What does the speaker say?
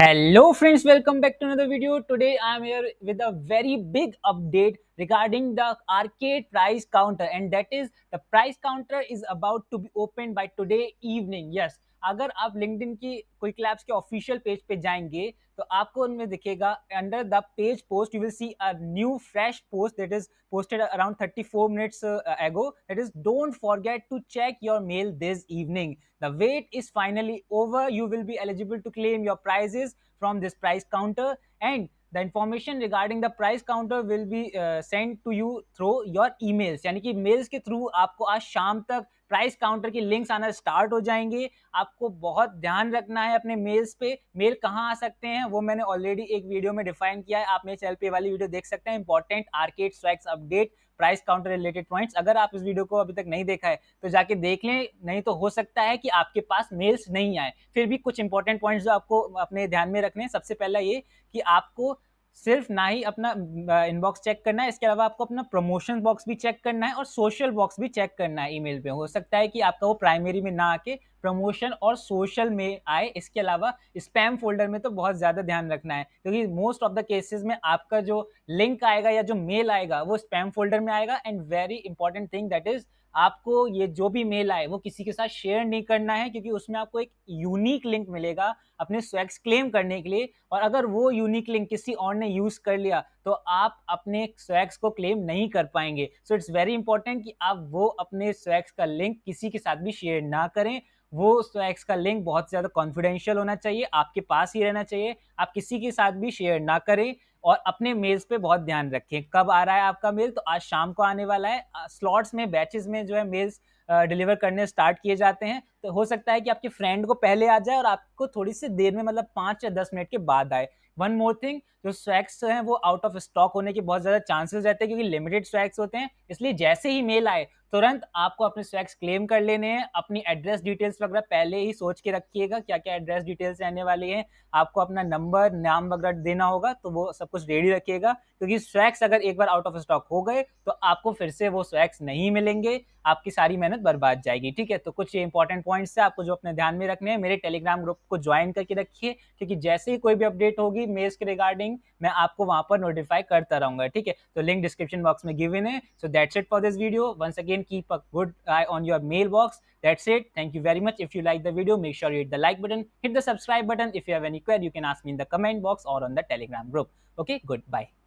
hello friends welcome back to another video today i am here with a very big update regarding the arcade price counter and that is the price counter is about to be opened by today evening yes अगर आप linked की quick labs के official page पे जाएंगे तो आपको उनमें दिखेगा under the page post you will see a new fresh post that is posted around 34 minutes ago that is don't forget to check your mail this evening the wait is finally over you will be eligible to claim your prizes from this prize counter and the information regarding the prize counter will be send to you through your e यानी कि mails के through आपको आज शाम तक price counter की links आना start हो जाएंगे आपको बहुत ध्यान रखना है अपने मेल्स पे मेल कहाँ आ सकते हैं वो मैंने ऑलरेडी एक वीडियो में डिफाइन किया है आप मेरे चैनल पे वाली वीडियो देख सकते हैं इंपॉर्टेंट आर्केट स्वैक्स update price counter related points अगर आप इस वीडियो को अभी तक नहीं देखा है तो जाके देख लें नहीं तो हो सकता है कि आपके पास मेल्स नहीं आए फिर भी कुछ इंपॉर्टेंट पॉइंट्स जो आपको अपने ध्यान में रखने सबसे पहला ये कि आपको सिर्फ ना ही अपना इनबॉक्स चेक करना है इसके अलावा आपको अपना प्रमोशन बॉक्स भी चेक करना है और सोशल बॉक्स भी चेक करना है ईमेल पे हो सकता है कि आपका वो प्राइमरी में ना आके प्रमोशन और सोशल में आए इसके अलावा स्पैम फोल्डर में तो बहुत ज़्यादा ध्यान रखना है क्योंकि मोस्ट ऑफ द केसेस में आपका जो लिंक आएगा या जो मेल आएगा वो स्पैम फोल्डर में आएगा and very important thing that is आपको ये जो भी मेल आए वो किसी के साथ शेयर नहीं करना है क्योंकि उसमें आपको एक यूनिक लिंक मिलेगा अपने स्वैक्स क्लेम करने के लिए और अगर वो यूनिक लिंक किसी और ने यूज़ कर लिया तो आप अपने स्वैग्स को क्लेम नहीं कर पाएंगे सो इट्स वेरी इंपॉर्टेंट कि आप वो अपने स्वैग्स का लिंक किसी के साथ भी शेयर ना करें वो स्वैग्स का लिंक बहुत ज़्यादा कॉन्फिडेंशियल होना चाहिए आपके पास ही रहना चाहिए आप किसी के साथ भी शेयर ना करें और अपने मेल्स पे बहुत ध्यान रखें कब आ रहा है आपका मेल तो आज शाम को आने वाला है स्लॉट्स में बैचेस में जो है मेल्स डिलीवर करने स्टार्ट किए जाते हैं तो हो सकता है कि आपके फ्रेंड को पहले आ जाए और आपको थोड़ी सी देर में मतलब पाँच या दस मिनट के बाद आए वन मोर थिंग जो स्वैक्स हैं वो आउट ऑफ स्टॉक होने के बहुत ज़्यादा चांसेस रहते हैं क्योंकि लिमिटेड स्वैक्स होते हैं इसलिए जैसे ही मेल आए तुरंत आपको अपने स्वैक्स क्लेम कर लेने हैं अपनी एड्रेस डिटेल्स वगैरह पहले ही सोच के रखिएगा क्या क्या एड्रेस डिटेल्स रहने वाली हैं आपको अपना नंबर नाम वगैरह देना होगा तो वो सब कुछ रेडी रखिएगा क्योंकि स्वैक्स अगर एक बार आउट ऑफ स्टॉक हो गए तो आपको फिर से वो स्वैक्स नहीं मिलेंगे आपकी सारी मेहनत बर्बाद जाएगी ठीक है तो कुछ इंपॉर्टेंट पॉइंट्स है आपको जो अपने ध्यान में रखने हैं मेरे टेलीग्राम ग्रुप को ज्वाइन करके रखिए क्योंकि जैसे ही कोई भी अपडेट होगी मेज के रिगार्डिंग मैं आपको वहां पर नोटिफाई करता रहूंगा ठीक है तो लिंक डिस्क्रिप्शन बॉक्स में गिव है so that's it for this video once again keep a good eye on your mail box that's it thank you very much if you like the video make sure hit the like button hit the subscribe button if you have any query you can ask me in the comment box और on the Telegram group okay good by